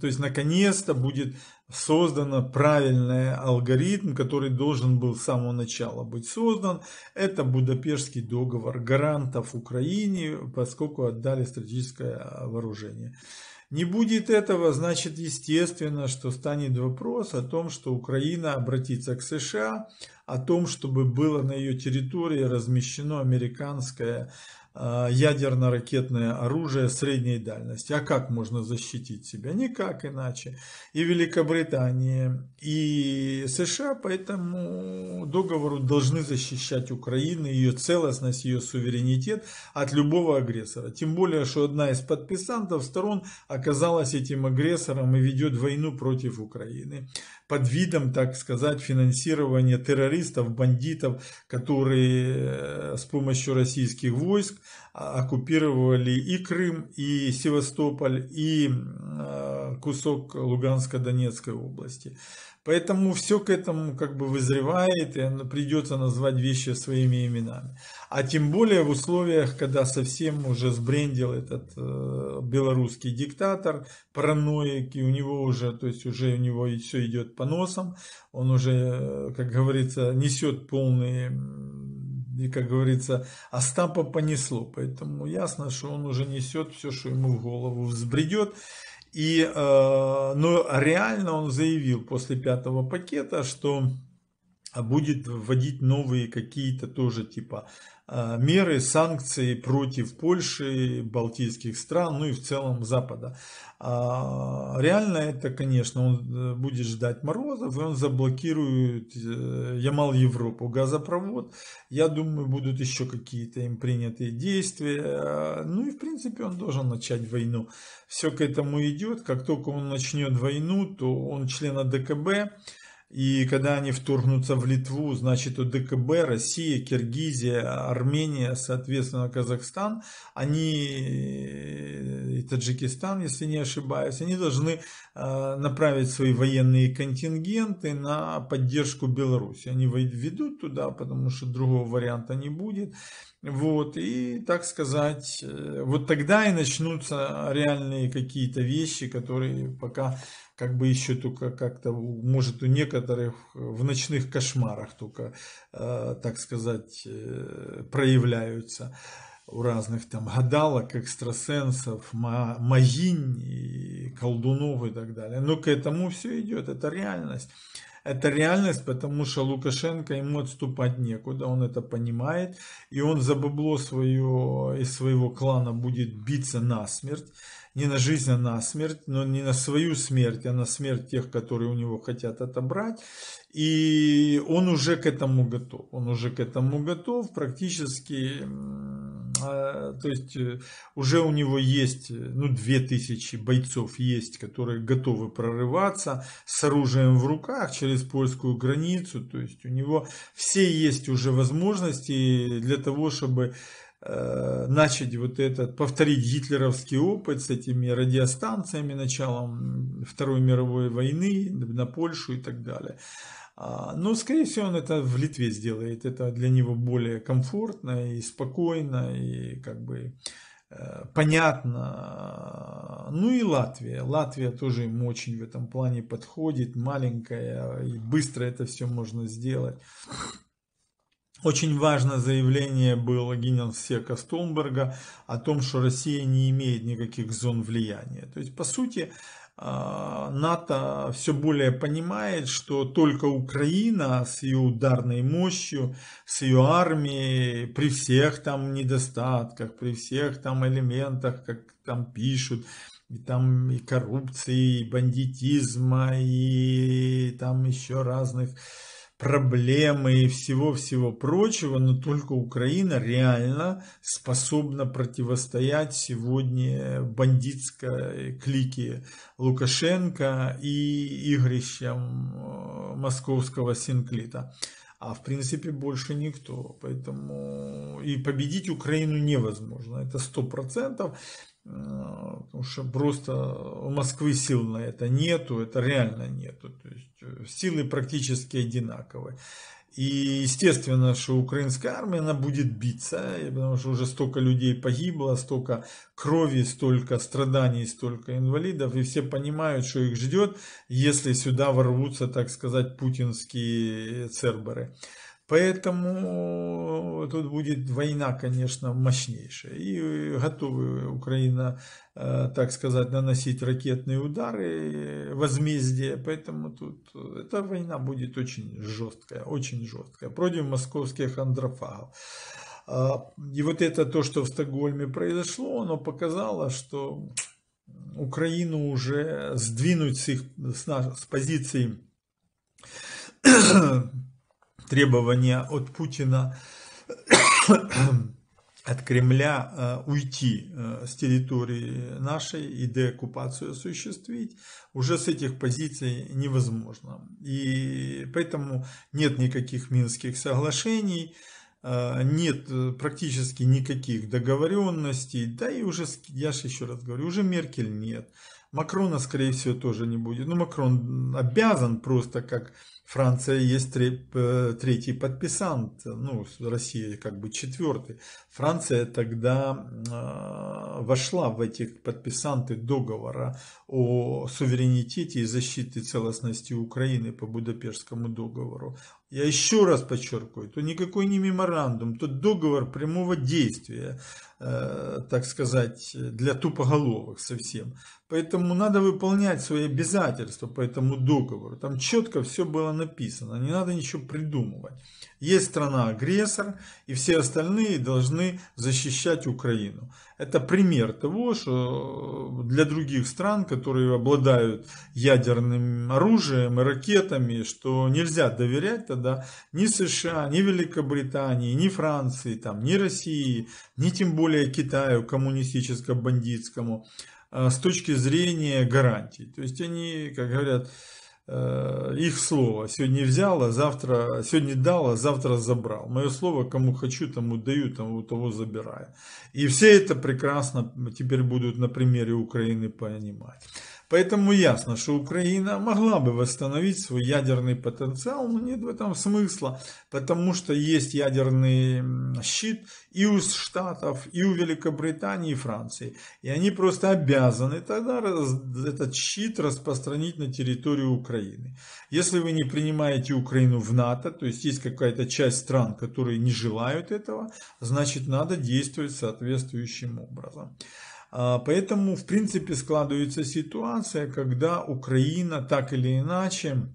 То есть, наконец-то будет создан правильный алгоритм, который должен был с самого начала быть создан. Это Будапештский договор гарантов Украине, поскольку отдали стратегическое а, вооружение. Не будет этого, значит, естественно, что станет вопрос о том, что Украина обратится к США, о том, чтобы было на ее территории размещено американское Э, ядерно-ракетное оружие средней дальности. А как можно защитить себя? Никак иначе. И Великобритания, и США по этому договору должны защищать Украину, ее целостность, ее суверенитет от любого агрессора. Тем более, что одна из подписантов сторон оказалась этим агрессором и ведет войну против Украины под видом, так сказать, финансирования террористов, бандитов, которые э, с помощью российских войск а, оккупировали и Крым, и Севастополь, и а, кусок Луганско-Донецкой области. Поэтому все к этому как бы вызревает, и придется назвать вещи своими именами. А тем более в условиях, когда совсем уже сбрендил этот э, белорусский диктатор, параноик, и у него уже, то есть уже у него все идет по носам, он уже, э, как говорится, несет полные и, как говорится, Остапа понесло. Поэтому ясно, что он уже несет все, что ему в голову взбредет. И, э, но ну, реально он заявил после пятого пакета, что будет вводить новые какие-то тоже типа Э, меры, санкции против Польши, балтийских стран, ну и в целом Запада. А, реально это, конечно, он э, будет ждать морозов, и он заблокирует э, Ямал-Европу, газопровод. Я думаю, будут еще какие-то им принятые действия. Ну и, в принципе, он должен начать войну. Все к этому идет. Как только он начнет войну, то он член АДКБ, и когда они вторгнутся в Литву, значит у ДКБ Россия, Киргизия, Армения, соответственно Казахстан, они э, и Таджикистан, если не ошибаюсь, они должны э, направить свои военные контингенты на поддержку Беларуси. Они ведут туда, потому что другого варианта не будет. Вот, и, так сказать, э, вот тогда и начнутся реальные какие-то вещи, которые пока как бы еще только как-то, может, у некоторых в ночных кошмарах только, э, так сказать, э, проявляются у разных там гадалок, экстрасенсов, магинь, колдунов и так далее. Но к этому все идет, это реальность. Это реальность, потому что Лукашенко ему отступать некуда, он это понимает. И он за бабло свое из своего клана будет биться насмерть не на жизнь, а на смерть, но не на свою смерть, а на смерть тех, которые у него хотят отобрать. И он уже к этому готов. Он уже к этому готов практически а, то есть э, уже у него есть, э, ну, 2000 бойцов есть, которые готовы прорываться с оружием в руках через польскую границу, то есть у него все есть уже возможности для того, чтобы Э, начать вот этот, повторить гитлеровский опыт с этими радиостанциями началом Второй мировой войны на Польшу и так далее. А, Но, ну, скорее всего, он это в Литве сделает. Это для него более комфортно и спокойно, и как бы э, понятно. Ну и Латвия. Латвия тоже им очень в этом плане подходит, маленькая, и быстро это все можно сделать. Очень важное заявление было Гиненсека Столберга о том, что Россия не имеет никаких зон влияния. То есть, по сути, а, НАТО все более понимает, что только Украина с ее ударной мощью, с ее армией, при всех там недостатках, при всех там элементах, как там пишут, и там и коррупции, и бандитизма, и там еще разных проблемы и всего-всего прочего, но только Украина реально способна противостоять сегодня бандитской клике Лукашенко и игрищам э, московского синклита. А в принципе больше никто. Поэтому и победить Украину невозможно. Это сто процентов. Э, потому что просто у Москвы сил на это нету, это реально нету. То есть э, силы практически одинаковые. И естественно, что украинская армия, она будет биться, потому что уже столько людей погибло, столько крови, столько страданий, столько инвалидов, и все понимают, что их ждет, если сюда ворвутся, так сказать, путинские церберы. Поэтому э, тут будет война, конечно, мощнейшая. И готовы Украина, э, так сказать, наносить ракетные удары, э, возмездие. Поэтому тут эта война будет очень жесткая, очень жесткая. Против московских андрофагов. А, и вот это то, что в Стокгольме произошло, оно показало, что Украину уже сдвинуть с, их, с, наш, с позиции требования от Путина, от Кремля э, уйти э, с территории нашей и деоккупацию осуществить, уже с этих позиций невозможно. И поэтому нет никаких Минских соглашений, э, нет практически никаких договоренностей, да и уже, я же еще раз говорю, уже Меркель нет. Макрона, скорее всего, тоже не будет. Но ну, Макрон обязан просто как Франция есть э, третий подписант, ну, Россия как бы четвертый. Франция тогда а, вошла в эти подписанты договора о суверенитете и защите целостности Украины по Будапештскому договору. Я еще раз подчеркиваю, то никакой не меморандум, то договор прямого действия, э, так сказать, для тупоголовых совсем. Поэтому надо выполнять свои обязательства по этому договору. Там четко все было написано, не надо ничего придумывать. Есть страна-агрессор, и все остальные должны защищать Украину. Это пример того, что для других стран, которые обладают ядерным оружием и ракетами, что нельзя доверять тогда ни США, ни Великобритании, ни Франции, там, ни России, ни тем более Китаю коммунистическо-бандитскому э, с точки зрения гарантий. То есть они, как говорят, Э, их слово. Сегодня взял, а завтра, сегодня дал, а завтра забрал. Мое слово, кому хочу, тому даю, тому того забираю. И все это прекрасно теперь будут на примере Украины понимать. Поэтому ясно, что Украина могла бы восстановить свой ядерный потенциал, но нет в этом смысла, потому что есть ядерный щит и у Штатов, и у Великобритании, и Франции. И они просто обязаны тогда этот щит распространить на территорию Украины. Если вы не принимаете Украину в НАТО, то есть есть какая-то часть стран, которые не желают этого, значит надо действовать соответствующим образом. А, поэтому, в принципе, складывается ситуация, когда Украина так или иначе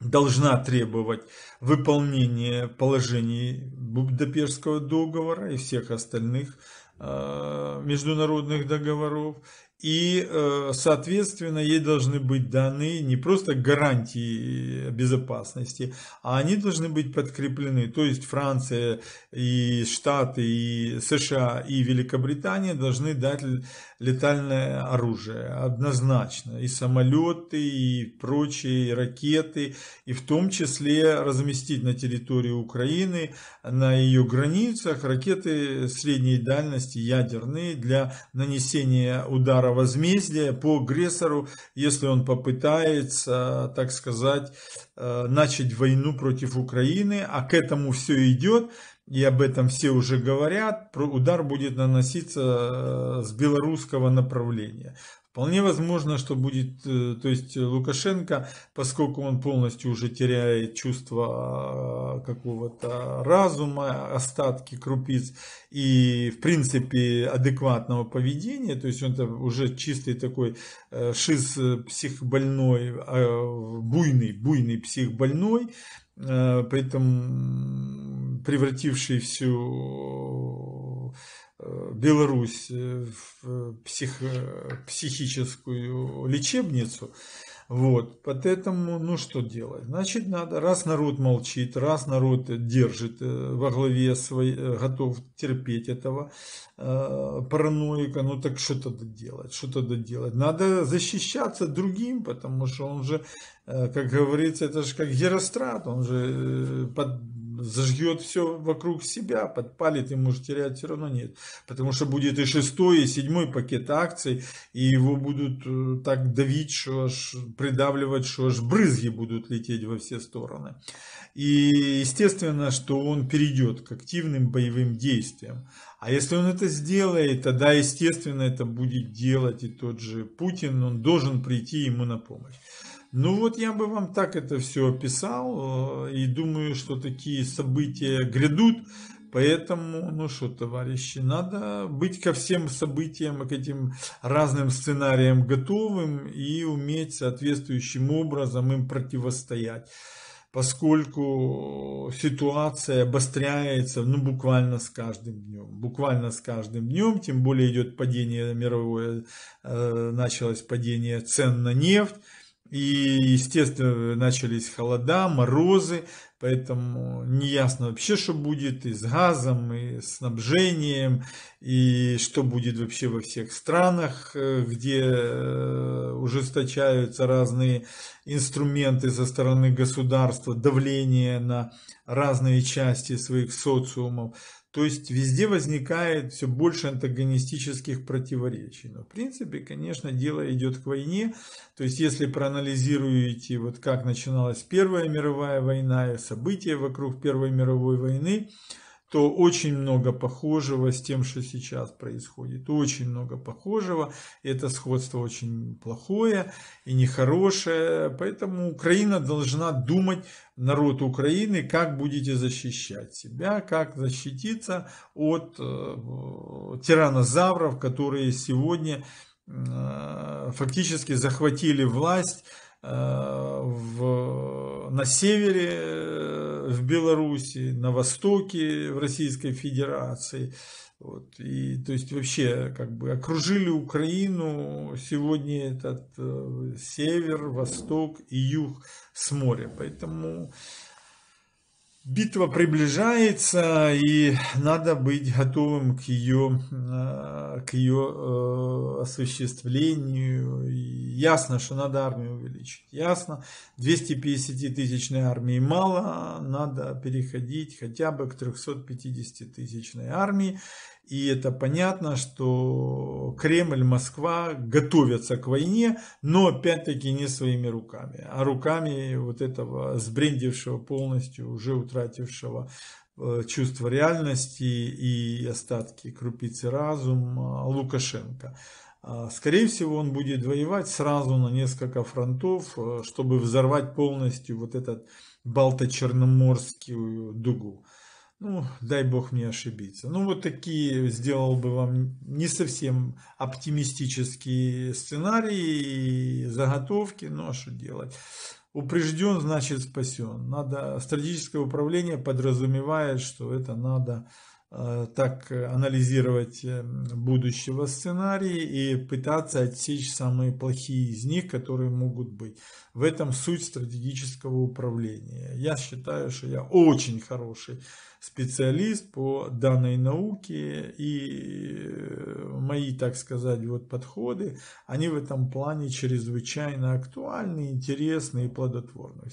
должна требовать выполнения положений Будапештского договора и всех остальных а, международных договоров и, э, соответственно, ей должны быть даны не просто гарантии э, безопасности, а они должны быть подкреплены. То есть Франция и Штаты, и США, и Великобритания должны дать летальное оружие однозначно. И самолеты, и прочие, и ракеты, и в том числе разместить на территории Украины, на ее границах ракеты средней дальности ядерные для нанесения ударов возмездия по агрессору, если он попытается, так сказать, э, начать войну против Украины, а к этому все идет, и об этом все уже говорят, удар будет наноситься э, с белорусского направления. Вполне возможно, что будет, э, то есть э, Лукашенко, поскольку он полностью уже теряет чувство а, какого-то разума, остатки крупиц и, в принципе, адекватного поведения, то есть он -то уже чистый такой э, шиз психбольной, буйный, буйный психбольной, при этом превративший всю Беларусь э, в э, псих, э, психическую лечебницу. Вот, поэтому, ну что делать? Значит, надо, раз народ молчит, раз народ держит во главе свой, готов терпеть этого э, параноика, ну так что тогда делать? Что тогда делать? Надо защищаться другим, потому что он же, э, как говорится, это же как Герострат, он же э, под зажгет все вокруг себя, подпалит, и может терять все равно нет. Потому что будет и шестой, и седьмой пакет акций, и его будут э, так давить, что аж придавливать, что аж брызги будут лететь во все стороны. И естественно, что он перейдет к активным боевым действиям. А если он это сделает, тогда, естественно, это будет делать и тот же Путин, он должен прийти ему на помощь. Ну вот я бы вам так это все описал, э, и думаю, что такие события грядут, поэтому, ну что, товарищи, надо быть ко всем событиям, к этим разным сценариям готовым и уметь соответствующим образом им противостоять поскольку ситуация обостряется ну, буквально с каждым днем. Буквально с каждым днем, тем более идет падение мировое, э, началось падение цен на нефть. И, естественно, начались холода, морозы, поэтому неясно вообще, что будет и с газом, и с снабжением, и что будет вообще во всех странах, э, где э, ужесточаются разные инструменты со стороны государства, давление на разные части своих социумов. То есть везде возникает все больше антагонистических противоречий. Но в принципе, конечно, дело идет к войне. То есть если проанализируете, вот как начиналась Первая мировая война, события вокруг Первой мировой войны, то очень много похожего с тем, что сейчас происходит. Очень много похожего. Это сходство очень плохое и нехорошее. Поэтому Украина должна думать, народ Украины, как будете защищать себя, как защититься от э, тиранозавров, которые сегодня э, фактически захватили власть в, на севере э, в Беларуси, на востоке в Российской Федерации. Вот, и, то есть вообще как бы окружили Украину сегодня этот э, север, восток и юг с моря. Поэтому э, битва приближается, и надо быть готовым к ее, э, к ее э, осуществлению. И ясно, что надо армию увеличить. Ясно, 250-тысячной армии мало, надо переходить хотя бы к 350-тысячной армии. И это понятно, что Кремль, Москва готовятся к войне, но опять-таки не своими руками, а руками вот этого сбрендившего полностью, уже утратившего э, чувство реальности и остатки крупицы разума Лукашенко. А, скорее всего, он будет воевать сразу на несколько фронтов, э, чтобы взорвать полностью вот этот Балто-Черноморскую дугу ну, дай бог мне ошибиться. Ну, вот такие сделал бы вам не совсем оптимистические сценарии и заготовки, ну, а что делать? Упрежден, значит спасен. Надо, стратегическое управление подразумевает, что это надо Э, так анализировать э, будущего сценарии и пытаться отсечь самые плохие из них, которые могут быть. В этом суть стратегического управления. Я считаю, что я очень хороший специалист по данной науке и э, мои, так сказать, вот подходы, они в этом плане чрезвычайно актуальны, интересны и плодотворны.